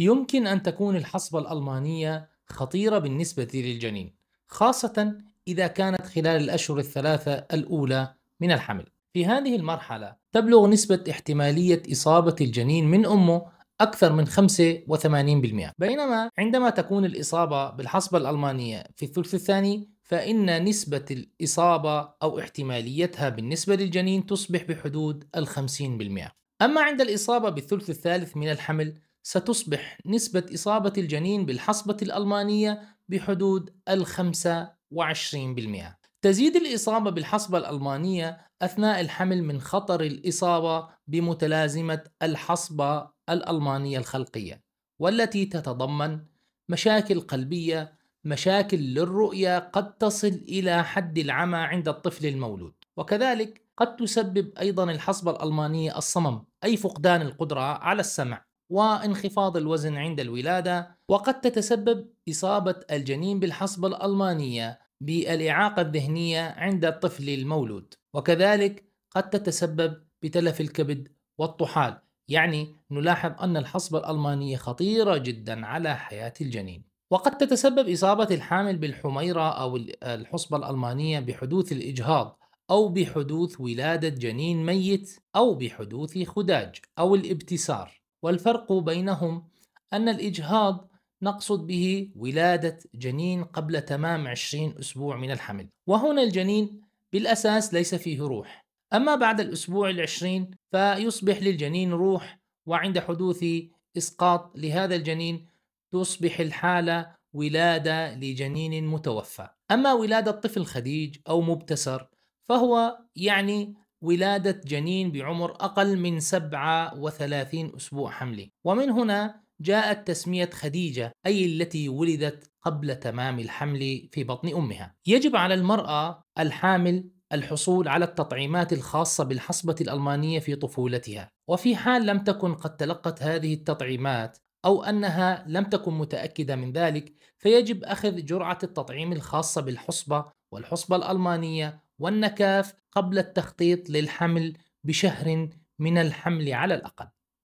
يمكن أن تكون الحصبة الألمانية خطيرة بالنسبة للجنين خاصة إذا كانت خلال الأشهر الثلاثة الأولى من الحمل في هذه المرحلة تبلغ نسبة احتمالية إصابة الجنين من أمه أكثر من 85% بينما عندما تكون الإصابة بالحصبة الألمانية في الثلث الثاني فإن نسبة الإصابة أو احتماليتها بالنسبة للجنين تصبح بحدود ال 50% أما عند الإصابة بالثلث الثالث من الحمل ستصبح نسبة إصابة الجنين بالحصبة الألمانية بحدود الخمسة وعشرين بالمئة تزيد الإصابة بالحصبة الألمانية أثناء الحمل من خطر الإصابة بمتلازمة الحصبة الألمانية الخلقية والتي تتضمن مشاكل قلبية مشاكل للرؤية قد تصل إلى حد العمى عند الطفل المولود وكذلك قد تسبب أيضا الحصبة الألمانية الصمم أي فقدان القدرة على السمع وانخفاض الوزن عند الولادة وقد تتسبب إصابة الجنين بالحصبة الألمانية بالإعاقة الذهنية عند الطفل المولود وكذلك قد تتسبب بتلف الكبد والطحال يعني نلاحظ أن الحصبة الألمانية خطيرة جدا على حياة الجنين وقد تتسبب إصابة الحامل بالحميرة أو الحصبة الألمانية بحدوث الإجهاض أو بحدوث ولادة جنين ميت أو بحدوث خداج أو الابتسار والفرق بينهم أن الإجهاض نقصد به ولادة جنين قبل تمام 20 أسبوع من الحمل وهنا الجنين بالأساس ليس فيه روح أما بعد الأسبوع العشرين فيصبح للجنين روح وعند حدوث إسقاط لهذا الجنين تصبح الحالة ولادة لجنين متوفى أما ولادة طفل خديج أو مبتسر فهو يعني ولادة جنين بعمر أقل من 37 أسبوع حمله ومن هنا جاءت تسمية خديجة أي التي ولدت قبل تمام الحمل في بطن أمها يجب على المرأة الحامل الحصول على التطعيمات الخاصة بالحصبة الألمانية في طفولتها وفي حال لم تكن قد تلقت هذه التطعيمات أو أنها لم تكن متأكدة من ذلك فيجب أخذ جرعة التطعيم الخاصة بالحصبة والحصبة الألمانية والنكاف قبل التخطيط للحمل بشهر من الحمل على الأقل